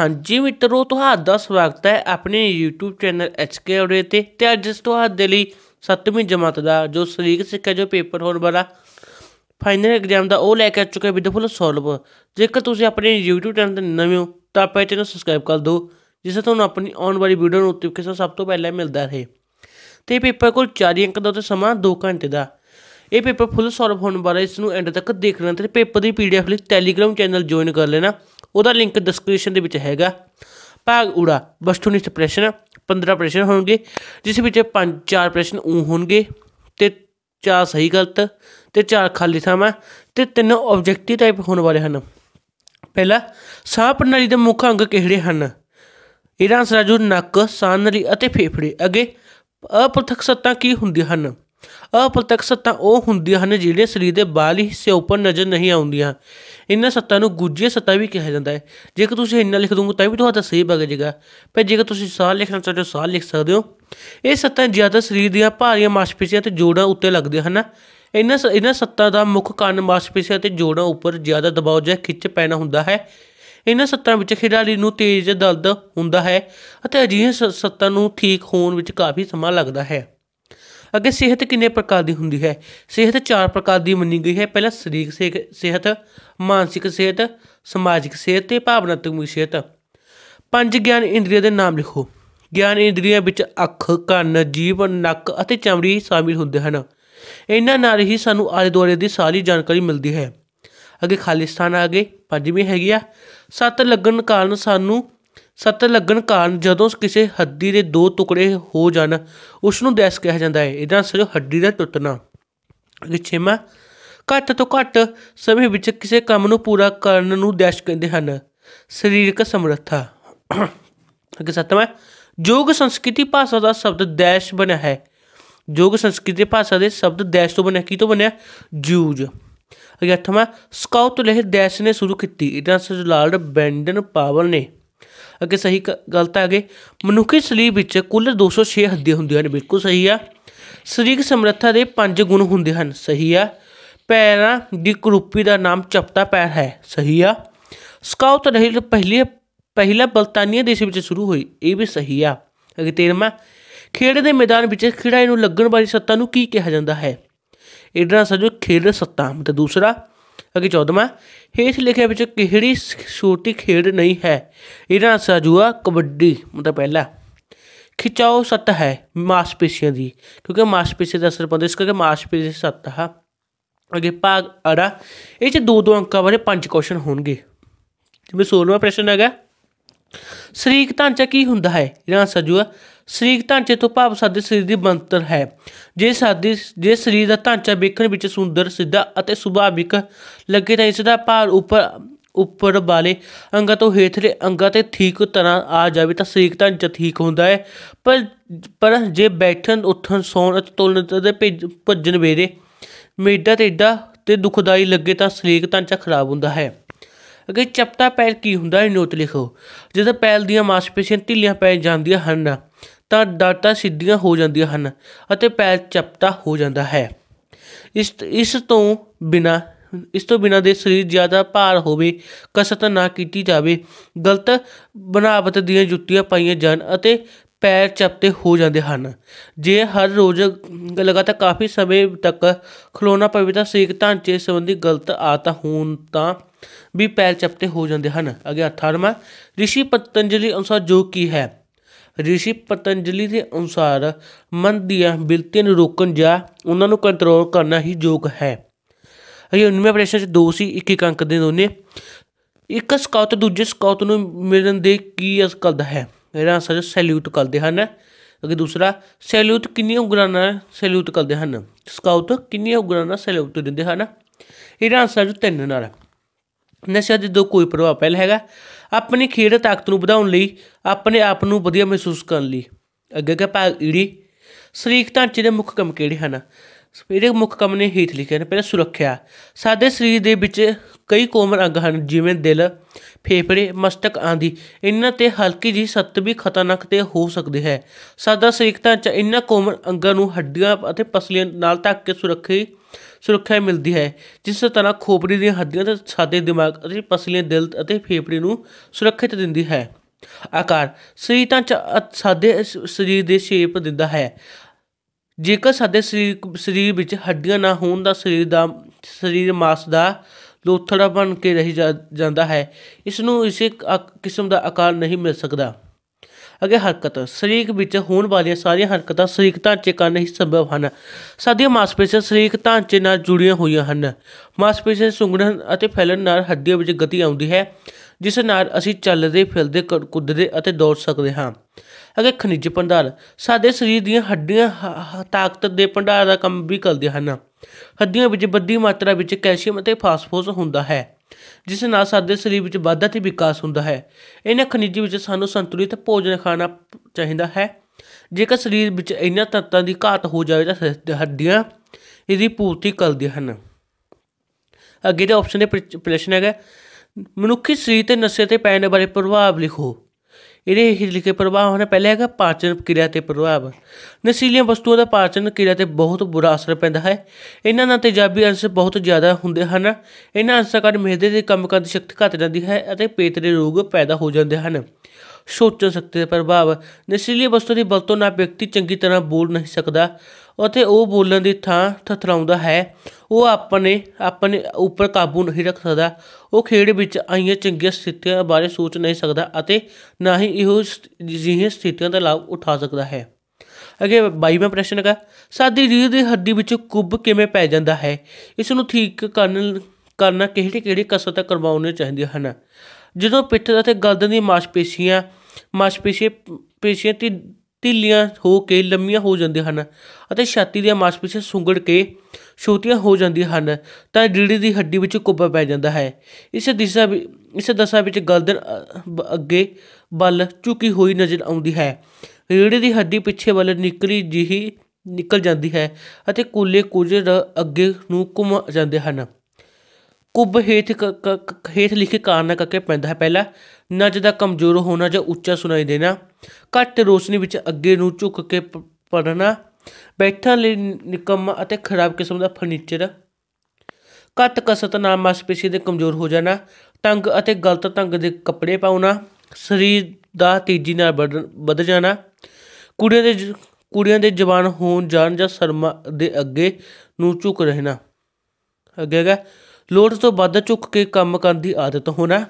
ਹਾਂਜੀ ਮਿੱਤਰੋ ਤੁਹਾਡਾ ਸਵਾਗਤ ਹੈ ਆਪਣੇ YouTube ਚੈਨਲ HK ਔਰੇ ਤੇ ਤੇ ਅੱਜ ਤੁਹਾਡੇ ਲਈ 7ਵੀਂ ਜਮਾਤ ਦਾ ਜੋ ਸਰੀਰਕ ਸਿੱਖਿਆ ਜੋ ਪੇਪਰ ਹੋਣ ਵਾਲਾ ਫਾਈਨਲ ਐਗਜ਼ਾਮ ਦਾ ਉਹ ਲੈ ਕੇ ਆ ਚੁੱਕੇ ਵਿਦ ਫੁੱਲ ਸੋਲਵ ਜੇਕਰ ਤੁਸੀਂ ਆਪਣੇ YouTube ਚੈਨਲ ਤੇ ਨਵੇਂ ਹੋ ਤਾਂ ਆਪਣੇ ਚੈਨਲ ਸਬਸਕ੍ਰਾਈਬ ਕਰ ਦਿਓ ਜਿਸ ਤੁਹਾਨੂੰ ਆਪਣੀ ਆਉਣ ਵਾਲੀ ਵੀਡੀਓ ਨੂੰ ਨੋਟੀਫਿਕੇਸ਼ਨ ਸਭ ਤੋਂ ਪਹਿਲਾਂ ਮਿਲਦਾ ਰਹੇ ਤੇ ਪੇਪਰ ਕੋਲ 4 ਅੰਕ ਦਾ ਤੇ ਸਮਾਂ 2 ਘੰਟੇ ਦਾ ਇਹ ਪੇਪਰ ਫੁੱਲ ਸੋਲਵ ਹੋਣ ਵਾਲਾ ਇਸ ਨੂੰ ਐਂਡ ਤੱਕ ਦੇਖ ਲੈਣਾ ਤੇ ਪੇਪਰ ਦੀ ਪੀਡੀਐਫ ਲਈ ਟੈਲੀਗ੍ਰਾਮ ਚੈਨਲ ਜੁਆਇਨ ਕਰ ਲੈਣਾ ਉਹਦਾ ਲਿੰਕ ਡਿਸਕ੍ਰਿਪਸ਼ਨ ਦੇ ਵਿੱਚ ਹੈਗਾ ਭਾਗ ਉੜਾ ਵਸਤੂਨਿਸ਼ਟ ਪ੍ਰਸ਼ਨ 15 ਪ੍ਰਸ਼ਨ ਹੋਣਗੇ ਜਿਸ ਵਿੱਚ ਪੰਜ ਚਾਰ ਪ੍ਰਸ਼ਨ ਉ ਹੋਣਗੇ ਤੇ ਚਾਰ ਸਹੀ ਗਲਤ ਤੇ ਚਾਰ ਖਾਲੀ ਥਾਵਾਂ ਤੇ ਤਿੰਨ ਆਬਜੈਕਟਿਵ ਟਾਈਪ ਹੋਣ ਵਾਲੇ ਹਨ ਪਹਿਲਾ ਸਾਹ ਪ੍ਰਣਾਲੀ ਦੇ ਮੁੱਖ ਅੰਗ ਕਿਹੜੇ ਹਨ ਇਹਦਾ ਆਨਸਰ ਹੈ ਜੋ ਨੱਕ ਸਾਹ ਨਲੀ ਅਤੇ ਫੇਫੜੇ ਅਗੇ ਅਪਰਥਕ ਸੱਤਾ ਕੀ ਹੁੰਦੀਆਂ ਹਨ ਅਪ੍ਰਤੱਖ ਸੱਤਾਂ ਉਹ ਹੁੰਦੀਆਂ ਹਨ ਜਿਹੜੀਆਂ ਸਰੀਰ ਦੇ ਬਾਹਰੀ ਹਿੱਸੇ ਉੱਪਰ ਨਜ਼ਰ ਨਹੀਂ ਆਉਂਦੀਆਂ ਇਹਨਾਂ ਸੱਤਾਂ ਨੂੰ ਗੁੱਜੇ ਸੱਤਾਂ ਵੀ ਕਿਹਾ ਜਾਂਦਾ ਹੈ ਜੇਕਰ ਤੁਸੀਂ ਇੰਨਾ ਲਿਖ ਦੋਗੇ ਤਾਂ ਵੀ ਤੁਹਾਡਾ ਸਹੀ ਬਗ ਜਾਏਗਾ ਪਰ ਜੇਕਰ ਤੁਸੀਂ ਸਾਲ ਲਿਖਣਾ ਚਾਹਦੇ ਹੋ ਸਾਹ ਲਿਖ ਸਕਦੇ ਹੋ ਇਹ ਸੱਤਾਂ ਜ਼ਿਆਦਾ ਸਰੀਰ ਦੀਆਂ ਭਾਰੀਆਂ ਮਾਸਪੇਸ਼ੀਆਂ ਤੇ ਜੋੜਾਂ ਉੱਤੇ ਲੱਗਦੀਆਂ ਹਨ ਇਹਨਾਂ ਇਹਨਾਂ ਸੱਤਾਂ ਦਾ ਮੁੱਖ ਕੰਨ ਮਾਸਪੇਸ਼ੀਆਂ ਤੇ ਜੋੜਾਂ ਉੱਪਰ ਜ਼ਿਆਦਾ ਦਬਾਅ ਜਾਂ ਖਿੱਚ ਪੈਣਾ ਹੁੰਦਾ ਹੈ ਇਹਨਾਂ ਸੱਤਾਂ ਵਿੱਚ ਖਿਡਾਰੀ ਨੂੰ ਤੇਜ਼ ਦਰਦ ਹੁੰਦਾ ਹੈ ਅਤੇ ਅਜਿਹੇ ਸੱਤਾਂ ਨੂੰ ਠੀਕ ਹੋਣ ਵਿੱਚ ਕਾਫੀ ਸਮਾਂ ਲੱਗਦਾ ਹੈ ਅੱਗੇ ਸਿਹਤ ਕਿੰਨੇ ਪ੍ਰਕਾਰ ਦੀ ਹੁੰਦੀ ਹੈ ਸਿਹਤ ਚਾਰ ਪ੍ਰਕਾਰ ਦੀ ਮੰਨੀ ਗਈ ਹੈ ਪਹਿਲਾ ਸਰੀਰਕ ਸਿਹਤ ਮਾਨਸਿਕ ਸਿਹਤ ਸਮਾਜਿਕ ਸਿਹਤ ਤੇ ਭਾਵਨਾਤਮਕ ਸਿਹਤ ਪੰਜ ਗਿਆਨ ਇੰਦਰੀਆਂ ਦੇ ਨਾਮ ਲਿਖੋ ਗਿਆਨ ਇੰਦਰੀਆਂ ਵਿੱਚ ਅੱਖ ਕੰਨ ਜੀਭ ਨੱਕ ਅਤੇ ਚਮੜੀ ਸ਼ਾਮਿਲ ਹੁੰਦੇ ਹਨ ਇਹਨਾਂ ਨਾਲ ਹੀ ਸਾਨੂੰ ਆਲੇ ਦੁਆਲੇ ਦੀ ਸਾਰੀ ਜਾਣਕਾਰੀ ਮਿਲਦੀ ਹੈ ਅੱਗੇ ਖਾਲਿਸਤਾਨ ਆ ਗਏ ਪੰਜਵੀਂ ਹੈਗੀ ਆ ਸੱਤ ਲੱਗਣ ਕਾਰਨ ਸਾਨੂੰ ਸੱਤ ਲੱਗਣ ਕਾਰਨ ਜਦੋਂ ਕਿਸੇ ਹੱਡੀ ਦੇ ਦੋ ਟੁਕੜੇ ਹੋ ਜਾਣ ਉਸ ਨੂੰ ਦੈਸ ਕਿਹਾ ਜਾਂਦਾ ਹੈ ਇਹਦਾ ਸਿਰ ਹੱਡੀ ਦਾ ਟੁੱਟਣਾ ਛੇਮਾ ਘੱਟ ਤੋਂ ਘੱਟ ਸਮੇਂ ਵਿੱਚ ਕਿਸੇ ਕੰਮ ਨੂੰ ਪੂਰਾ ਕਰਨ ਨੂੰ ਦੈਸ਼ ਕਹਿੰਦੇ ਹਨ ਸਰੀਰਕ ਸਮਰੱਥਾ ਅਗੇ ਸਤਵਾਂ ਯੋਗ ਸੰਸਕ੍ਰਿਤੀ ਭਾਸ਼ਾ ਦਾ ਸ਼ਬਦ ਦੈਸ਼ ਬਣਿਆ ਹੈ ਯੋਗ ਸੰਸਕ੍ਰਿਤੀ ਭਾਸ਼ਾ ਦੇ ਸ਼ਬਦ ਦੈਸ਼ ਤੋਂ ਬਣਿਆ ਕੀ ਤੋਂ ਬਣਿਆ ਜੂਜ ਅਗੇ ਅਠਵਾਂ ਸਕਾਊਟ ਲਹਿਰ ਦੈਸ਼ ਨੇ ਸ਼ੁਰੂ ਕੀਤੀ ਇਹਦਾ ਸਰਲਾਲ ਬੈਂਡਨ ਪਾਵਲ ਨੇ ਅੱਗੇ ਸਹੀ ਗਲਤ ਹੈਗੇ ਮਨੁੱਖੀ ਸਰੀਰ ਵਿੱਚ ਕੁੱਲ 206 ਹੱਡੀਆਂ ਹੁੰਦੀਆਂ ਨੇ ਬਿਲਕੁਲ ਸਹੀ ਆ ਸਰੀਰਕ ਸਮਰੱਥਾ ਦੇ ਪੰਜ ਗੁਣ ਹੁੰਦੇ ਹਨ ਸਹੀ ਆ ਪੈਰਾਂ ਦੀ ਕਰੂਪੀ ਦਾ ਨਾਮ ਚਪਟਾ ਪੈਰ ਹੈ ਸਹੀ ਆ ਸਕਾਊਟ ਰਹਿਲ ਪਹਿਲੀ ਪਹਿਲਾ ਬਲਤਾਨੀਆ ਦੇਸ਼ ਵਿੱਚ ਸ਼ੁਰੂ ਹੋਈ ਇਹ ਵੀ ਸਹੀ ਆ ਅਗੇ 13ਵਾਂ ਖੇਡ ਦੇ ਮੈਦਾਨ ਵਿੱਚ ਖਿਡਾਰੀ ਨੂੰ ਲੱਗਣ ਵਾਲੀ ਸੱਤਾ ਨੂੰ ਕੀ ਕਿਹਾ ਜਾਂਦਾ ਹੈ ਇਹਦਾ ਸਜੋ ਖੇਡ ਸੱਤਾ ਮਤਲਬ ਦੂਸਰਾ ਅਗੇ 14ਵਾਂ ਹੇਠ ਲਿਖੇ ਵਿੱਚ ਕਿਹੜੀ ਸੂਰਤੀ ਖੇਡ ਨਹੀਂ ਹੈ ਇਹਦਾ ਅਸਾ ਜੂਆ ਕਬੱਡੀ ਮਤਲਬ ਪਹਿਲਾ ਖਿਚਾਓ ਸੱਤ ਹੈ ਮਾਸਪੇਸ਼ੀਆਂ ਦੀ ਕਿਉਂਕਿ ਮਾਸਪੇਸ਼ੀ ਦਾ ਅਸਰ ਪੈਂਦਾ ਇਸ ਕਰਕੇ ਮਾਸਪੇਸ਼ੀ ਸੱਤ ਹੈ ਅਗੇ ਭਾਗ ਅੜਾ ਇਹ ਚ ਦੋ ਦੋ ਅੰਕਾਂ ਬਾਰੇ ਪੰਜ ਕੁਐਸਚਨ ਹੋਣਗੇ ਜਿਵੇਂ 16ਵਾਂ ਪ੍ਰਸ਼ਨ ਹੈਗਾ ਤਾਂ ਢਾਂਚਾ ਕੀ ਹੁੰਦਾ ਹੈ ਇਹਦਾ ਅਸਾ ਜੂਆ ਸਰੀਰਕ ਢਾਂਚੇ ਤੋਂ ਭਾਵ ਸਾਡੇ ਸਰੀਰ ਦੀ ਬਣਤਰ ਹੈ ਜੇ ਸਾਡੀ ਜੇ ਸਰੀਰ ਦਾ ਢਾਂਚਾ ਵੇਖਣ ਵਿੱਚ ਸੁੰਦਰ ਸਿੱਧਾ ਅਤੇ ਸੁਭਾਵਿਕ ਲੱਗੇ ਤਾਂ ਇਸ ਦਾ ਭਾਰ ਉੱਪਰ ਉੱਪਰ ਵਾਲੇ ਅੰਗਾਂ ਤੋਂ ਹੇਠਲੇ ਅੰਗਾਂ ਤੇ ਠੀਕ ਤਰ੍ਹਾਂ ਆ ਜਾਵੇ ਤਾਂ ਸਰੀਰ ਢਾਂਚਾ ਠੀਕ ਹੁੰਦਾ ਹੈ ਪਰ ਪਰ ਜੇ ਬੈਠਣ ਉੱਠਣ ਸੌਣ ਅਤੇ ਤੁਲਨ ਦੇ ਭੱਜਣ ਵੇਰੇ ਮੇਡਾ ਟੇਡਾ ਤੇ ਦੁਖਦਾਈ ਲੱਗੇ ਤਾਂ ਸਰੀਰਕ ਢਾਂਚਾ ਖਰਾਬ ਹੁੰਦਾ ਹੈ ਅਗੇ ਚਪਟਾ ਪੈਰ ਕੀ ਹੁੰਦਾ ਹੈ ਨੋਟ ਲਿਖੋ ਜਦੋਂ ਪੈਰ ਦੀਆਂ ਮਾਸਪੇਸ਼ੀਆਂ ਢਿੱਲੀਆਂ ਪੈ ਜਾਂਦੀਆਂ ਹਨ ਤਾਂ ਡਾਟਾ ਸਿੱਧੀਆਂ ਹੋ ਜਾਂਦੀਆਂ ਹਨ ਅਤੇ ਪੈਰ ਚਪਟਾ ਹੋ ਜਾਂਦਾ ਹੈ ਇਸ ਇਸ ਤੋਂ ਬਿਨਾ ਇਸ ਤੋਂ ਬਿਨਾ ਦੇ ਸਰੀਰ ਜ਼ਿਆਦਾ ਭਾਰ ਹੋਵੇ ਕਸਰਤ ਨਾ ਕੀਤੀ ਜਾਵੇ ਗਲਤ ਬਣਾਵਤ ਦੀਆਂ ਜੁੱਤੀਆਂ ਪਾਈਆਂ ਜਾਣ ਅਤੇ ਪੈਰ ਚਪਟੇ ਹੋ ਜਾਂਦੇ ਹਨ ਜੇ ਹਰ ਰੋਜ਼ ਲਗਾਤਾਰ ਕਾਫੀ ਸਮੇਂ ਤੱਕ ਖਲੋਣਾ ਪਵੇ ਤਾਂ ਸਰੀਰਕ ਢਾਂਚੇ ਸੰਬੰਧੀ ਗਲਤ ਆਤ ਹੋਣ ਤਾਂ ਵੀ ਪੈਰ ਚਪਟੇ ਹੋ ਜਾਂਦੇ ਹਨ ਅਗੇ 18ਵਾਂ ਰਿਸ਼ੀ ਪਤੰਜਲੀ ਅਨੁਸਾਰ ਜੋ ਕੀ ਹੈ ਰਿਸ਼ੀ ਪਤੰਜਲੀ ਦੇ ਅਨੁਸਾਰ ਮਨ ਦੀਆਂ ਬਿਲਤੀਆਂ ਨੂੰ ਰੋਕਣ ਜਾਂ ਉਹਨਾਂ ਨੂੰ ਕੰਟਰੋਲ ਕਰਨਾ ਹੀ ਯੋਗ ਹੈ ਇਹ 19ਵੇਂ ਪ੍ਰਸ਼ਨ 'ਚ ਦੋ ਸੀ ਇੱਕ ਇੱਕ ਅੰਕ ਦੇ ਦੋਨੇ ਇੱਕ ਸਕਾਉਟ ਦੂਜੇ ਸਕਾਉਟ ਨੂੰ ਮਿਲਣ ਦੇ ਕੀ ਅਸ ਕਰਦਾ ਹੈ ਇਹਦਾ ਆਨਸਰ ਸੈਲੂਟ ਕਰਦੇ ਹਨ ਅਗੇ ਦੂਸਰਾ ਸੈਲੂਟ ਕਿੰਨੀਆਂ ਉਂਗਲਾਂ ਨਾਲ ਸੈਲੂਟ ਕਰਦੇ ਹਨ ਸਕਾਉਟ ਕਿੰਨੀਆਂ ਉਂਗਲਾਂ ਨਾਲ ਸੈਲੂਟ ਦਿੰਦੇ ਹਨ ਇਹਦਾ ਆਨਸਰ ਤਿੰਨ ਨਾਲ ਨਸ਼ਾ ਦੇ ਦੋ ਕੋਈ ਪ੍ਰਭਾਵ ਪਹਿਲ ਹੈਗਾ ਆਪਣੀ ਖੇਡ ਤਾਕਤ ਨੂੰ ਵਧਾਉਣ ਲਈ ਆਪਣੇ ਆਪ ਨੂੰ ਵਧੀਆ ਮਹਿਸੂਸ ਕਰਨ ਲਈ ਅੱਗੇ ਦਾ ਭਾਗ ਈੜੀ ਸਰੀਰਕ ਢਾਂਚੇ ਦੇ ਮੁੱਖ ਕੰਮ ਕਿਹੜੇ ਹਨ ਸਰੀਰਕ ਮੁੱਖ ਕੰਮ ਨੇ ਹੀਥ ਲਿਖੇ ਨੇ ਪਹਿਲਾ ਸੁਰੱਖਿਆ ਸਾਡੇ ਸਰੀਰ ਦੇ ਵਿੱਚ ਕਈ ਕੋਮਲ ਅੰਗ ਹਨ ਜਿਵੇਂ ਦਿਲ ਫੇਫੜੇ ਮਸਤਕ ਆਦਿ ਇਹਨਾਂ ਤੇ ਹਲਕੀ ਜੀ ਸੱਤ ਵੀ ਖਤਰਨਾਕ ਤੇ ਹੋ ਸਕਦੇ ਹੈ ਸਾਡਾ ਸਰੀਰਕ ਢਾਂਚਾ ਇਹਨਾਂ ਕੋਮਲ ਅੰਗਾਂ ਨੂੰ ਹੱਡੀਆਂ ਅਤੇ ਪਸਲੀਆਂ ਨਾਲ ਢੱਕ ਕੇ ਸੁਰੱਖਿਅਤ ਸੁਰੱਖਿਆ ਮਿਲਦੀ ਹੈ ਜਿਸ ਤਰ੍ਹਾਂ ਖੋਪੜੀ ਦੀਆਂ ਹੱਡੀਆਂ ਤੇ ਸਾਡੇ ਦਿਮਾਗ ਅਤੇ ਪਸਲੀਆਂ ਦਿਲ ਅਤੇ ਫੇਫੜੇ ਨੂੰ ਸੁਰੱਖਿਅਤ ਦਿੰਦੀ ਹੈ ਆਕਾਰ ਸਰੀਰ ਤਾਂ ਸਾਡੇ ਸਰੀਰ ਦੇ ਸ਼ੇਪ ਦਿੰਦਾ ਹੈ ਜੇਕਰ ਸਾਡੇ ਸਰੀਰ ਸਰੀਰ ਵਿੱਚ ਹੱਡੀਆਂ ਨਾ ਹੋਣ ਦਾ ਸਰੀਰ ਦਾ ਸਰੀਰ ਮਾਸ ਦਾ ਲੋਥੜਾ ਬਣ ਕੇ ਰਹਿ ਜਾਂਦਾ ਹੈ ਇਸ ਨੂੰ ਇਸੇ ਕਿਸਮ ਦਾ ਆਕਾਰ ਨਹੀਂ ਮਿਲ ਸਕਦਾ ਅਗੇ ਹਰਕਤ ਸਰੀਰ ਵਿੱਚ ਹੋਣ ਵਾਲੀਆਂ ਸਾਰੀਆਂ ਹਰਕਤਾਂ ਸਰੀਰ ਢਾਂਚੇ ਕਾਰਨ ਹੀ ਸੰਭਵ ਹਨ ਸਾਡੀਆਂ ਮਾਸਪੇਸ਼ੀਆਂ ਸਰੀਰ ਢਾਂਚੇ ਨਾਲ ਜੁੜੀਆਂ ਹੋਈਆਂ ਹਨ ਮਾਸਪੇਸ਼ੀਆਂ ਸੁੰਗੜਨ ਅਤੇ ਫੈਲਣ ਨਾਲ ਹੱਡੀਆਂ ਵਿੱਚ ਗਤੀ ਆਉਂਦੀ ਹੈ ਜਿਸ ਨਾਲ ਅਸੀਂ ਚੱਲਦੇ ਫਿਰਦੇ ਕੁੱਦਦੇ ਅਤੇ ਦੌੜ ਸਕਦੇ ਹਾਂ ਅਗੇ ਖਣਿਜ ਭੰਡਾਰ ਸਾਡੇ ਸਰੀਰ ਦੀਆਂ ਹੱਡੀਆਂ ਤਾਕਤ ਦੇ ਭੰਡਾਰ ਦਾ ਕੰਮ ਵੀ ਕਰਦੇ ਹਨ ਹੱਡੀਆਂ ਵਿੱਚ ਵੱਡੀ ਮਾਤਰਾ ਵਿੱਚ ਕੈਲਸ਼ੀਅਮ ਅਤੇ ਫਾਸਫੋਰਸ ਹੁੰਦਾ ਹੈ ਜਿਸ ਨਾਲ ਸਾਡੇ ਸਰੀਰ ਵਿੱਚ ਵਾਧਾ ਤੇ ਵਿਕਾਸ ਹੁੰਦਾ ਹੈ ਇਹਨਾਂ ਖਣਿਜ ਵਿੱਚ ਸਾਨੂੰ ਸੰਤੁਲਿਤ ਭੋਜਨ ਖਾਣਾ ਚਾਹੀਦਾ ਹੈ ਜੇਕਰ ਸਰੀਰ ਵਿੱਚ ਇਹਨਾਂ ਤੱਤਾਂ ਦੀ ਘਾਟ ਹੋ ਜਾਵੇ ਤਾਂ ਹੱਡੀਆਂ ਇਹਦੀ ਪੂਰਤੀ ਕਰਦੀਆਂ ਹਨ ਅੱਗੇ ਦੇ ਆਪਸ਼ਨ ਦੇ ਪ੍ਰਸ਼ਨ ਹੈਗਾ ਮਨੁੱਖੀ ਸਰੀਰ ਤੇ ਨਸ਼ੇ ਤੇ ਪੈਣ ਬਾਰੇ ਪ੍ਰਭਾਵ ਲਿਖੋ ਇਹਦੇ ਹੀ ਲਿਖੇ ਪ੍ਰਭਾਵ ਹਨ ਪਹਿਲੇ ਹੈਗਾ ਪਾਚਨ ਕਿਰਿਆ ਤੇ ਪ੍ਰਭਾਵ ਨਸ਼ੀਲੀਆਂ ਵਸਤੂਆਂ ਦਾ ਪਾਚਨ ਕਿਰਿਆ ਤੇ ਬਹੁਤ ਬੁਰਾ ਅਸਰ ਪੈਂਦਾ ਹੈ ਇਹਨਾਂ ਦਾ ਤੇਜ਼ਾਬੀ ਅੰਸ਼ ਬਹੁਤ ਜ਼ਿਆਦਾ ਹੁੰਦੇ ਹਨ ਇਹਨਾਂ ਅੰਸ਼ਾਂ ਕਾਰਨ ਮਿਹਦੇ ਦੇ ਕੰਮ ਕਰਨ ਦੀ ਸ਼ਕਤੀ ਘਟ ਜਾਂਦੀ ਹੈ ਅਤੇ ਪੇਟ ਦੇ ਰੋਗ ਪੈਦਾ ਹੋ ਜਾਂਦੇ ਹਨ ਸੋਚ ਸ਼ਕਤੀ ਪ੍ਰਭਾਵ ਨਸ਼ੀਲੀਆਂ ਵਸਤੂ ਦੀ ਵਰਤੋਂ ਨਾਲ ਵਿਅਕਤੀ ਚੰਗੀ ਤਰ੍ਹਾਂ ਬੋਲ ਨਹੀਂ ਸਕਦਾ ਅਤੇ ਉਹ ਬੋਲਣ ਦੀ ਥਾਂ ਥਥਰਾਉਂਦਾ ਹੈ ਉਹ ਆਪਣੇ ਆਪਣੇ ਉੱਪਰ ਕਾਬੂ ਨਹੀਂ ਰੱਖ ਸਕਦਾ ਉਹ ਖੇਡ ਵਿੱਚ ਆਈਆਂ ਚੰਗੀਆਂ ਸਥਿਤੀਆਂ ਬਾਰੇ ਸੋਚ ਨਹੀਂ ਸਕਦਾ ਅਤੇ ਨਾ ਹੀ ਇਹੋ ਜਿਹੀਆਂ ਸਥਿਤੀਆਂ ਦਾ ਲਾਭ ਉਠਾ ਸਕਦਾ ਹੈ ਅਗੇ 22ਵਾਂ ਪ੍ਰਸ਼ਨ ਕਰ ਸਾਡੀ ਰੀੜ ਦੀ ਹੱਡੀ ਵਿੱਚ ਕੁੱਬ ਕਿਵੇਂ ਪੈ ਜਾਂਦਾ ਹੈ ਇਸ ਨੂੰ ਠੀਕ ਕਰਨ ਕਰਨਾ ਕਿਹੜੀ ਕਿਹੜੀ ਕਸਰਤ ਕਰਵਾਉਣੀ ਚਾਹੀਦੀ ਹਨ ਜਦੋਂ ਪਿੱਠ ਅਤੇ ਗਰਦਨ ਦੀ ਮਾਸਪੇਸ਼ੀਆਂ ਮਾਸਪੇਸ਼ੀਆਂ ਪੇਸ਼ੀਆਂ ਤੇ ਢਿੱਲੀਆਂ ਹੋ ਕੇ ਲੰਮੀਆਂ ਹੋ ਜਾਂਦੀਆਂ ਹਨ ਅਤੇ ਛਾਤੀ ਦੀਆਂ ਮਾਸਪੇਸ਼ੀਆਂ ਸੁੰਗੜ ਕੇ ਛੋਟੀਆਂ ਹੋ ਜਾਂਦੀਆਂ ਹਨ ਤਾਂ ਰੀੜੀ ਦੀ ਹੱਡੀ ਵਿੱਚ ਕੁੱਬਾ ਪੈ ਜਾਂਦਾ ਹੈ ਇਸ ਦਿਸ਼ਾ ਇਸ ਦਸ਼ਾ ਵਿੱਚ ਗਲਦਨ ਅੱਗੇ ਵੱਲ ਝੁਕੀ ਹੋਈ ਨਜ਼ਰ ਆਉਂਦੀ ਹੈ ਰੀੜੀ ਦੀ ਹੱਡੀ ਪਿੱਛੇ ਵੱਲ ਨਿਕਲੀ ਜਿਹੀ ਨਿਕਲ ਜਾਂਦੀ ਹੈ ਅਤੇ ਕੁੱਲੇ ਕੁਝ ਅੱਗੇ ਨੂੰ ਘੁੰਮ ਜਾਂਦੇ ਹਨ ਕੁੱਬ ਹੇਠ ਹੇਠ ਲਿਖੇ ਕਾਰਨ ਕਰਕੇ ਪੈਂਦਾ ਹੈ ਪਹਿਲਾ ਨਜ਼ ਦਾ ਕਮਜ਼ੋਰ ਹੋਣਾ ਜਾਂ ਉੱਚਾ ਸੁਣਾਈ ਦੇਣਾ ਘੱਟ ਰੋਸ਼ਨੀ ਵਿੱਚ ਅੱਗੇ ਨੂੰ ਝੁੱਕ ਕੇ ਪੜਨਾ ਬੈਠਣ ਲਈ ਨਿਕੰਮਾ ਅਤੇ ਖਰਾਬ ਕਿਸਮ ਦਾ ਫਰਨੀਚਰ ਘੱਟ ਕਸਤ ਨਾਲ ਮਾਸਪੇਸ਼ੀ ਦੇ ਕਮਜ਼ੋਰ ਹੋ ਜਾਣਾ ਤੰਗ ਅਤੇ ਗਲਤ ਤੰਗ ਦੇ ਕੱਪੜੇ ਪਾਉਣਾ ਸਰੀਰ ਦਾ ਤੇਜ਼ੀ ਨਾਲ ਵੱਧ ਜਾਣਾ ਕੁੜੀਆਂ ਦੇ ਕੁੜੀਆਂ ਦੇ ਜਵਾਨ ਹੋਣ ਜਾਣ ਜਾਂ ਸ਼ਰਮਾ ਦੇ ਅੱਗੇ ਨੂੰ ਝੁਕ ਰਹਿਣਾ ਅੱਗੇ ਹੈਗਾ ਲੋੜ ਤੋਂ ਵੱਧ ਝੁਕ ਕੇ ਕੰਮ ਕਰਨ ਦੀ ਆਦਤ ਹੋਣਾ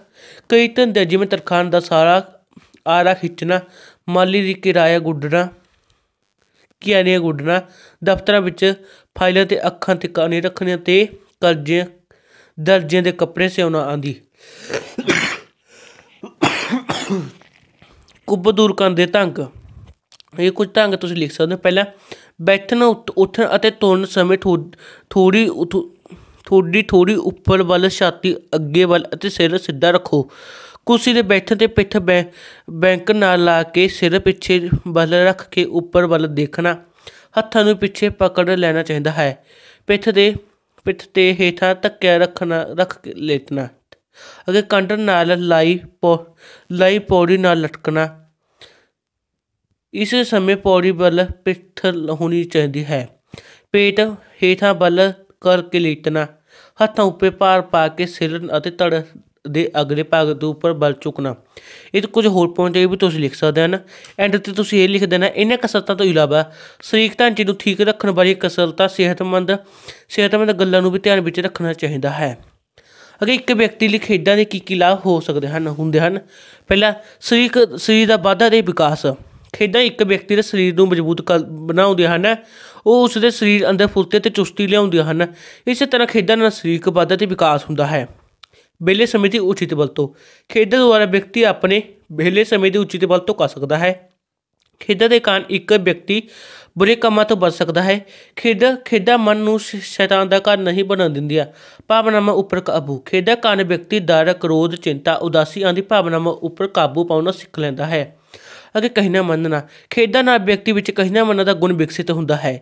ਕਈ ਧੰਦੇ ਜਿਵੇਂ ਤਰਖਾਨ ਦਾ ਸਾਰਾ ਆਰਾ ਖਿੱਚਣਾ ਮਾਲੀ ਦੀ ਕਿਰਾਇਆ ਗੁੱਡਣਾ ਕਿਆਰੀਆਂ ਗੁੱਡਣਾ ਦਫ਼ਤਰਾਂ ਵਿੱਚ ਫਾਈਲਾਂ ਤੇ ਅੱਖਾਂ ਤੇ ਕਾਨੇ ਰੱਖਣੀਆਂ ਤੇ ਕਰਜ਼ੇ ਦਰਜੇ ਦੇ ਕੱਪੜੇ ਸਿਉਣਾ ਆਂਦੀ ਕੁੱਬ ਦੂਰ ਕਰਨ ਦੇ ਢੰਗ ਇਹ ਕੁਝ ਢੰਗ ਤੁਸੀਂ ਲਿਖ ਸਕਦੇ ਹੋ ਪਹਿਲਾਂ ਬੈਠਣ ਉੱਠਣ ਅਤੇ ਤੁਰਨ ਸਮੇਂ ਥੋੜੀ ਥੋੜੀ ਥੋੜੀ ਉੱਪਰ ਵੱਲ ਛਾਤੀ ਅੱਗੇ ਵੱਲ ਅਤੇ ਸਿਰ ਸਿੱਧਾ ਰੱਖੋ ਕੁਰਸੀ ਦੇ ਬੈਠਣ ਤੇ ਪਿੱਠ ਬੈਂਕ ਨਾਲ ਲਾ ਕੇ ਸਿਰ ਪਿੱਛੇ ਵੱਲ ਰੱਖ ਕੇ ਉੱਪਰ ਵੱਲ ਦੇਖਣਾ ਹੱਥਾਂ ਨੂੰ ਪਿੱਛੇ ਪਕੜ ਲੈਣਾ ਚਾਹੀਦਾ ਹੈ ਪਿੱਠ ਦੇ ਪਿੱਠ ਤੇ ਹੇਠਾਂ ਧੱਕਿਆ ਰੱਖਣਾ ਰੱਖ ਕੇ ਲੇਟਣਾ ਅਗੇ ਕੰਡਰ ਨਾਲ ਲਾਈ ਲਾਈ ਪੌੜੀ ਨਾਲ ਲਟਕਣਾ ਇਸ ਸਮੇਂ ਪੌੜੀ ਵੱਲ ਪਿੱਠ ਹੋਣੀ ਚਾਹੀਦੀ ਹੈ ਪੇਟ ਹੇਠਾਂ ਵੱਲ ਕਰਕੇ ਲੇਟਣਾ ਹੱਥਾਂ ਉੱਪਰ ਭਾਰ ਪਾ ਕੇ ਸਿਰ ਅਤੇ ਧੜ ਦੇ ਅਗਲੇ ਭਾਗ ਦੇ ਉੱਪਰ ਬਲ ਚੁੱਕਣਾ ਇਹ ਕੁਝ ਹੋਰ ਪੁਆਇੰਟ ਇਹ ਵੀ ਤੁਸੀਂ ਲਿਖ ਸਕਦੇ ਹਨ ਐਂਡ ਤੇ ਤੁਸੀਂ ਇਹ ਲਿਖ ਦੇਣਾ ਇਹਨਾਂ ਕਸਰਤਾਂ ਤੋਂ ਇਲਾਵਾ ਸਰੀਰਕ ਢਾਂਚੇ ਨੂੰ ਠੀਕ ਰੱਖਣ ਵਾਲੀ ਕਸਰਤਾਂ ਸਿਹਤਮੰਦ ਸਿਹਤਮੰਦ ਗੱਲਾਂ ਨੂੰ ਵੀ ਧਿਆਨ ਵਿੱਚ ਰੱਖਣਾ ਚਾਹੀਦਾ ਹੈ ਅਗੇ ਇੱਕ ਵਿਅਕਤੀ ਲਈ ਖੇਡਾਂ ਦੇ ਕੀ ਕੀ ਲਾਭ ਹੋ ਸਕਦੇ ਹਨ ਹੁੰਦੇ ਹਨ ਪਹਿਲਾ ਸਰੀਰਕ ਸਰੀਰ ਦਾ ਵਾਧਾ ਤੇ ਵਿਕਾਸ ਖੇਡਾਂ ਇੱਕ ਵਿਅਕਤੀ ਦੇ ਸਰੀਰ ਨੂੰ ਮਜ਼ਬੂਤ ਬਣਾਉਂਦੇ ਹਨ ਉਹ ਉਸ ਦੇ ਸਰੀਰ ਅੰਦਰ ਫੁਰਤੀ ਤੇ ਚੁਸਤੀ ਲਿਆਉਂਦੇ ਹਨ ਇਸੇ ਤਰ੍ਹਾਂ ਖੇਡਾਂ ਨਾਲ ਸਰੀਰਕ ਵਾਧਾ ਤੇ ਵਿਕਾਸ ਹੁੰਦਾ ਹੈ ਵਿਹਲੇ ਸਮੇਂ ਦੀ ਉਚਿਤ ਵਰਤੋਂ ਖੇਡਾਂ ਦੁਆਰਾ ਵਿਅਕਤੀ ਆਪਣੇ ਵਿਹਲੇ ਸਮੇਂ ਦੀ ਉਚਿਤ ਵਰਤੋਂ ਕਰ ਸਕਦਾ ਹੈ ਖੇਡਾਂ ਦੇ ਕਾਰਨ ਇੱਕ ਵਿਅਕਤੀ ਬੁਰੇ ਕੰਮਾਂ ਤੋਂ ਬਚ ਸਕਦਾ ਹੈ ਖੇਡਾਂ ਖੇਡਾਂ ਮਨ ਨੂੰ ਸ਼ੈਤਾਨ ਦਾ ਘਰ ਨਹੀਂ ਬਣਾ ਦਿੰਦੀਆਂ ਭਾਵਨਾਵਾਂ ਉੱਪਰ ਕਾਬੂ ਖੇਡਾਂ ਕਾਰਨ ਵਿਅਕਤੀ ਡਰ ਕ੍ਰੋਧ ਚਿੰਤਾ ਉਦਾਸੀ ਦੀ ਭਾਵਨਾਵਾਂ ਉੱਪਰ ਕਾਬੂ ਪਾਉਣਾ ਸਿੱਖ ਲੈਂਦਾ ਹੈ ਅਗੇ ਕਹਿਣਾ ਮੰਨਣਾ ਖੇਡਾਂ ਨਾਲ ਵਿਅਕਤੀ ਵਿੱਚ ਕਹਿਣਾ ਮੰਨਣ ਦਾ ਗੁਣ ਵਿਕਸਿਤ ਹੁੰਦਾ ਹੈ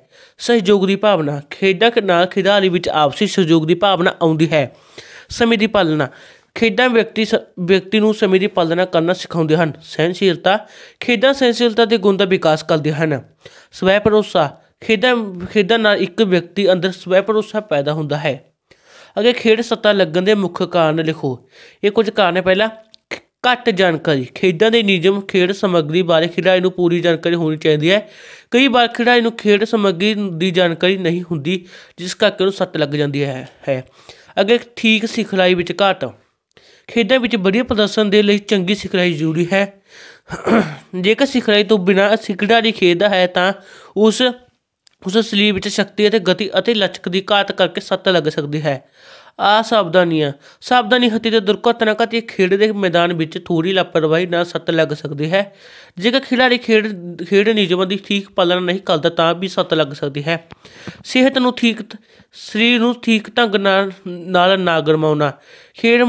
ਸਹਿਯੋਗ ਦੀ ਭਾਵਨਾ ਖੇਡਾਂ ਨਾਲ ਖਿਡਾਰੀ ਵਿੱਚ ਆਪਸੀ ਸਹਿਯੋਗ ਦੀ ਭਾਵਨਾ ਆਉਂਦੀ ਹੈ ਸਮੇਂ ਦੀ ਪਾਲਣਾ ਖੇਡਾਂ ਵਿਅਕਤੀ ਵਿਅਕਤੀ ਨੂੰ ਸਮੇਂ ਦੀ ਪਾਲਣਾ ਕਰਨਾ ਸਿਖਾਉਂਦੇ ਹਨ ਸਹਿਨਸ਼ੀਲਤਾ ਖੇਡਾਂ ਸਹਿਨਸ਼ੀਲਤਾ ਦੇ ਗੁਣ ਦਾ ਵਿਕਾਸ ਕਰਦੇ ਹਨ ਸਵੈ ਭਰੋਸਾ ਖੇਡਾਂ ਖੇਡਾਂ ਨਾਲ ਇੱਕ ਵਿਅਕਤੀ ਅੰਦਰ ਸਵੈ ਭਰੋਸਾ ਪੈਦਾ ਹੁੰਦਾ ਹੈ ਅਗੇ ਖੇਡ ਸੱਤਾ ਲੱਗਣ ਦੇ ਮੁੱਖ ਕਾਰਨ ਲਿਖੋ ਇਹ ਕੁਝ ਕਾਰਨ ਹੈ ਪਹਿਲਾ ਘੱਟ ਜਾਣਕਾਰੀ ਖੇਡਾਂ ਦੇ ਨਿਯਮ ਖੇਡ ਸਮੱਗਰੀ ਬਾਰੇ ਖਿਡਾਰੀ ਨੂੰ ਪੂਰੀ ਜਾਣਕਾਰੀ ਹੋਣੀ ਚਾਹੀਦੀ ਹੈ ਕਈ ਵਾਰ ਖਿਡਾਰੀ ਨੂੰ ਖੇਡ ਸਮੱਗਰੀ ਦੀ ਜਾਣਕਾਰੀ ਨਹੀਂ ਹੁੰਦੀ ਜਿਸ ਕਰਕੇ ਉਹਨੂੰ ਸੱਟ ਲੱਗ ਜਾਂਦੀ ਹੈ ਹੈ ਅਗਰ ਠੀਕ ਸਿਖਲਾਈ ਵਿੱਚ ਘਾਟ ਖੇਡਾਂ ਵਿੱਚ ਵਧੀਆ ਪ੍ਰਦਰਸ਼ਨ ਦੇ ਲਈ ਚੰਗੀ ਸਿਖਲਾਈ ਜ਼ਰੂਰੀ ਹੈ ਜੇਕਰ ਸਿਖਲਾਈ ਤੋਂ ਬਿਨਾਂ ਨਹੀਂ ਖੇਡਦਾ ਹੈ ਤਾਂ ਉਸ ਉਸ ਸਰੀਰ ਵਿੱਚ ਸ਼ਕਤੀ ਅਤੇ ਗਤੀ ਅਤੇ ਲਚਕ ਦੀ ਘਾਟ ਕਰਕੇ ਸੱਟ ਲੱਗ ਸਕਦੀ ਹੈ ਸਾਵਧਾਨੀਆਂ ਸਾਵਧਾਨੀ ਹਤੀ ਤੇ ਦੁਰਘਟਨਾ ਕਤੀ ਖੇਡ ਦੇ ਮੈਦਾਨ ਵਿੱਚ ਥੋੜੀ ਲਾਪਰਵਾਹੀ ਨਾਲ ਸੱਤ ਲੱਗ ਸਕਦੀ ਹੈ ਜੇਕਰ ਖਿਡਾਰੀ ਖੇਡ ਖੇਡ ਨਿਯਮਾਂ ਦੀ ਠੀਕ ਪਾਲਣਾ ਨਹੀਂ ਕਰਦਾ ਤਾਂ ਵੀ ਸੱਤ ਲੱਗ ਸਕਦੀ ਹੈ ਸਿਹਤ ਨੂੰ ਠੀਕ ਸਰੀਰ ਨੂੰ ਠੀਕ ਢੰਗ ਨਾਲ ਨਾਲ ਨਾ ਗਰਮਾਉਣਾ ਖੇਡ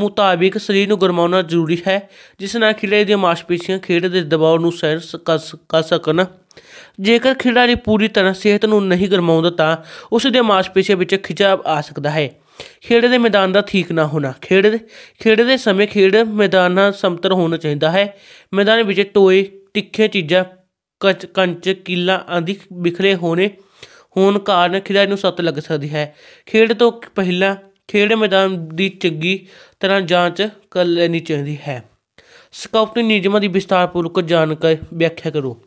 ਮੁਤਾਬਿਕ ਸਰੀਰ ਨੂੰ ਗਰਮਾਉਣਾ ਜ਼ਰੂਰੀ ਹੈ ਜਿਸ ਨਾਲ ਖਿਡਾਰੀ ਦੀਆਂ ਮਾਸਪੇਸ਼ੀਆਂ ਖੇਡ ਦੇ ਦਬਾਅ ਨੂੰ ਸਹਿ ਕਰ ਸਕਣ ਜੇਕਰ ਖਿਡਾਰੀ ਪੂਰੀ ਤਰ੍ਹਾਂ ਸਿਹਤ ਨੂੰ ਨਹੀਂ ਗਰਮਾਉਂਦਾ ਤਾਂ ਉਸ ਦੇ ਮਾਸਪੇਸ਼ੀਆਂ ਵਿੱਚ ਖਿਚਾਵ ਆ ਸਕਦਾ ਹੈ ਖੇਡ ਦੇ ਮੈਦਾਨ ਦਾ ਠੀਕ ਨਾ ਹੋਣਾ ਖੇਡ ਖੇਡ ਦੇ ਸਮੇਂ ਖੇਡ ਮੈਦਾਨ ਨਾਲ ਸਮਤਲ ਹੋਣਾ ਚਾਹੀਦਾ ਹੈ ਮੈਦਾਨ ਵਿੱਚ ਟੋਏ ਤਿੱਖੇ ਚੀਜ਼ਾਂ ਕੱਚ ਕੰਚ ਕੀਲਾ ਆਦਿ ਵਿਖਰੇ ਹੋਣੇ ਹੋਣ ਕਾਰਨ ਖਿਡਾਰੀ ਨੂੰ ਸੱਤ ਲੱਗ ਸਕਦੀ ਹੈ ਖੇਡ ਤੋਂ ਪਹਿਲਾਂ ਖੇਡ ਮੈਦਾਨ ਦੀ ਚੰਗੀ ਤਰ੍ਹਾਂ ਜਾਂਚ ਕਰ ਲੈਣੀ ਚਾਹੀਦੀ ਹੈ ਸਕਾਊਟਿੰਗ ਨਿਯਮਾਂ ਦੀ ਵਿਸਤਾਰਪੂਰਵਕ ਜਾਣਕਾਰੀ ਵਿਆਖਿਆ ਕਰੋ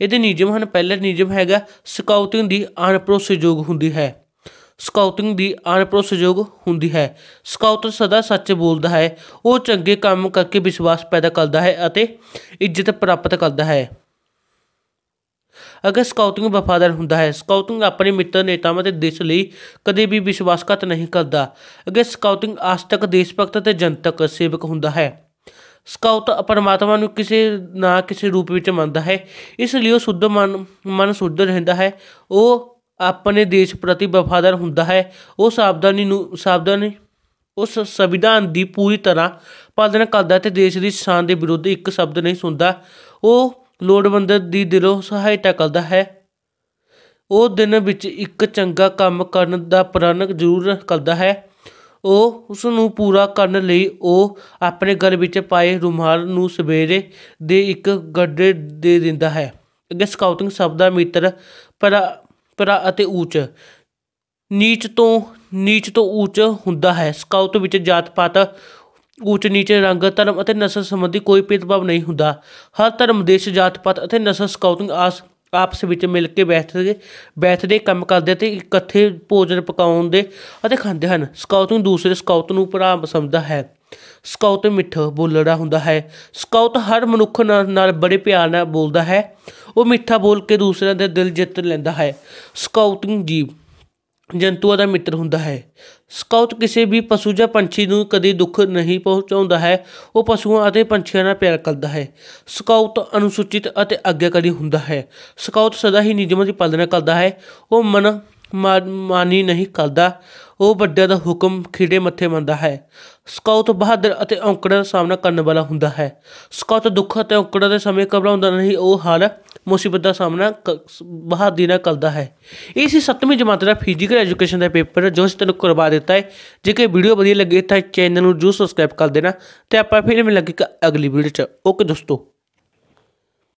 ਇਹਦੇ ਨਿਯਮ ਹਨ ਪਹਿਲਾ ਨਿਯਮ ਹੈਗਾ ਸਕਾਊਟਿੰਗ ਦੀ ਅਣਪ੍ਰੋਸਯੋਗ ਹੁੰਦੀ ਹੈ ਸਕਾਊਟਿੰਗ ਦੀ ਅਣਪ੍ਰੋਸਯੋਗ ਹੁੰਦੀ ਹੈ ਸਕਾਊਟਰ ਸਦਾ ਸੱਚ ਬੋਲਦਾ ਹੈ ਉਹ ਚੰਗੇ ਕੰਮ ਕਰਕੇ ਵਿਸ਼ਵਾਸ ਪੈਦਾ ਕਰਦਾ ਹੈ ਅਤੇ ਇੱਜ਼ਤ ਪ੍ਰਾਪਤ ਕਰਦਾ ਹੈ ਅਗਰ ਸਕਾਊਟਿੰਗ ਵਫਾਦਾਰ ਹੁੰਦਾ ਹੈ ਸਕਾਊਟਿੰਗ ਆਪਣੇ ਮਿੱਤਰ ਨੇਤਾਵਾਂ ਤੇ ਦੇਸ਼ ਲਈ ਕਦੇ ਵੀ ਵਿਸ਼ਵਾਸਘਾਤ ਨਹੀਂ ਕਰਦਾ ਅਗਰ ਸਕਾਊਟਿੰਗ ਆਸਤਕ ਦੇਸ਼ ਭਗਤ ਤੇ ਜਨਤਕ ਸੇਵਕ ਹੁੰਦਾ ਹੈ ਸਕਾਉਤ ਪਰਮਾਤਮਾ ਨੂੰ ਕਿਸੇ ਨਾ ਕਿਸੇ ਰੂਪ ਵਿੱਚ ਮੰਨਦਾ ਹੈ ਇਸ ਲਈ ਉਹ ਸੁੱਧ ਮਨ ਮਨ ਸੁੱਧ ਰਹਿੰਦਾ ਹੈ ਉਹ ਆਪਣੇ ਦੇਸ਼ ਪ੍ਰਤੀ ਵਫਾਦਾਰ ਹੁੰਦਾ ਹੈ ਉਹ ਸਾਵਧਾਨੀ ਨੂੰ ਸਾਵਧਾਨੀ ਉਸ ਸੰਵਿਧਾਨ ਦੀ ਪੂਰੀ ਤਰ੍ਹਾਂ ਪਾਲਣਾ ਕਰਦਾ ਤੇ ਦੇਸ਼ ਦੀ ਸ਼ਾਨ ਦੇ ਵਿਰੁੱਧ ਇੱਕ ਸ਼ਬਦ ਨਹੀਂ ਸੁਣਦਾ ਉਹ ਲੋੜਵੰਦ ਦੀ ਦਿਲੋਂ ਸਹਾਇਤਾ ਕਰਦਾ ਹੈ ਉਹ ਦਿਨ ਵਿੱਚ ਇੱਕ ਚੰਗਾ ਕੰਮ ਕਰਨ ਦਾ ਪ੍ਰਣ ਜ਼ਰੂਰ ਕਰਦਾ ਹੈ ਉਹ ਉਸ ਨੂੰ ਪੂਰਾ ਕਰਨ ਲਈ ਉਹ ਆਪਣੇ ਗਲ ਵਿੱਚ ਪਾਏ ਰੁਮਾਲ ਨੂੰ ਸਵੇਰੇ ਦੇ ਇੱਕ ਗੱਡੇ ਦੇ ਦਿੰਦਾ ਹੈ ਅੱਗੇ ਸਕਾਊਟਿੰਗ ਸ਼ਬਦ ਦਾ ਮਿੱਤਰ ਪਰ ਪਰਾ ਅਤੇ ਉੱਚ ਨੀਚ ਤੋਂ ਨੀਚ ਤੋਂ ਉੱਚ ਹੁੰਦਾ ਹੈ ਸਕਾਊਟ ਵਿੱਚ ਜਾਤ ਪਾਤ ਉੱਚ ਨੀਚ ਰੰਗ ਧਰਮ ਅਤੇ ਨਸਲ ਸੰਬੰਧੀ ਕੋਈ ਭੇਦਭਾਵ ਨਹੀਂ ਹੁੰਦਾ ਹਰ ਧਰਮ ਦੇਸ਼ ਜਾਤ ਪਾਤ ਅਤੇ ਨਸਲ ਸਕਾਊਟਿੰਗ ਆਸ ਆਪਸ ਵਿੱਚ ਮਿਲ ਕੇ ਬੈਠਦੇ ਬੈਠਦੇ ਕੰਮ ਕਰਦੇ ਅਤੇ ਇਕੱਠੇ ਭੋਜਨ ਪਕਾਉਣ ਦੇ ਅਤੇ ਖਾਂਦੇ ਹਨ ਸਕਾਊਟ ਨੂੰ ਦੂਸਰੇ ਸਕਾਊਟ ਨੂੰ ਭਰਾ ਸਮਝਦਾ ਹੈ ਸਕਾਊਟ ਮਿੱਠਾ ਬੋਲੜਾ ਹੁੰਦਾ ਹੈ ਸਕਾਊਟ ਹਰ ਮਨੁੱਖ ਨਾਲ ਬੜੇ ਪਿਆਰ ਨਾਲ ਬੋਲਦਾ ਹੈ ਉਹ ਮਿੱਠਾ ਬੋਲ ਕੇ ਦੂਸਰਿਆਂ ਦੇ ਦਿਲ ਜਿੱਤ ਲੈਂਦਾ ਹੈ ਸਕਾਊਟਿੰਗ ਜੀਵ ਜੰਤੂਆਂ ਦਾ ਮਿੱਤਰ ਹੁੰਦਾ ਹੈ ਸਕਾਊਟ ਕਿਸੇ ਵੀ ਪਸ਼ੂ ਜਾਂ ਪੰਛੀ ਨੂੰ ਕਦੇ ਦੁੱਖ ਨਹੀਂ ਪਹੁੰਚਾਉਂਦਾ ਹੈ ਉਹ ਪਸ਼ੂਆਂ ਅਤੇ ਪੰਛੀਆਂ ਨਾਲ ਪਿਆਰ ਕਰਦਾ ਹੈ ਸਕਾਊਟ ਅਨੁਸੂਚਿਤ ਅਤੇ ਅਗਿਆਕਾਰੀ ਹੁੰਦਾ ਹੈ ਸਕਾਊਟ ਸਦਾ ਹੀ ਨਿਯਮਾਂ ਦੀ ਪਾਲਣਾ ਕਰਦਾ ਹੈ ਉਹ ਮਨ ਮਾਨੀ ਨਹੀਂ ਕਰਦਾ ਉਹ ਵੱਡਿਆਂ ਦਾ ਹੁਕਮ ਖਿੜੇ ਮੱਥੇ ਮੰਨਦਾ ਹੈ ਸਕਾਊਟ ਬਹਾਦਰ ਅਤੇ ਔਂਕੜਾਂ ਦਾ ਸਾਹਮਣਾ ਕਰਨ ਵਾਲਾ ਹੁੰਦਾ ਹੈ ਸਕਾਊਟ ਦੁੱਖ ਅਤੇ ਔਂਕੜਾਂ ਦੇ ਸਮੇਂ ਘਬਰਾਉਂਦਾ ਨਹੀਂ ਉਹ ਹਾਲ ਮੁਸੀਬਤ ਦਾ ਸਾਹਮਣਾ ਬਹਾਦਰੀ ਨਾਲ ਕਰਦਾ ਹੈ ਇਹ ਸੀ 7ਵੀਂ ਜਮਾਤ ਦਾ ਫਿਜ਼ੀਕਲ ਐਜੂਕੇਸ਼ਨ ਦਾ ਪੇਪਰ ਜੋ ਅਸੀਂ ਤੁਹਾਨੂੰ ਕਰਵਾ ਦਿੱਤਾ ਹੈ ਕੋਈ ਵੀਡੀਓ ਵਧੀਆ ਲੱਗੇ ਤਾਂ ਚੈਨਲ ਨੂੰ ਜੂ ਸਬਸਕ੍ਰਾਈਬ ਕਰ ਦੇਣਾ ਤੇ ਆਪਾਂ ਫਿਰ ਮਿਲਾਂਗੇ ਅਗਲੀ ਵੀਡੀਓ 'ਚ ਓਕੇ ਦੋਸਤੋ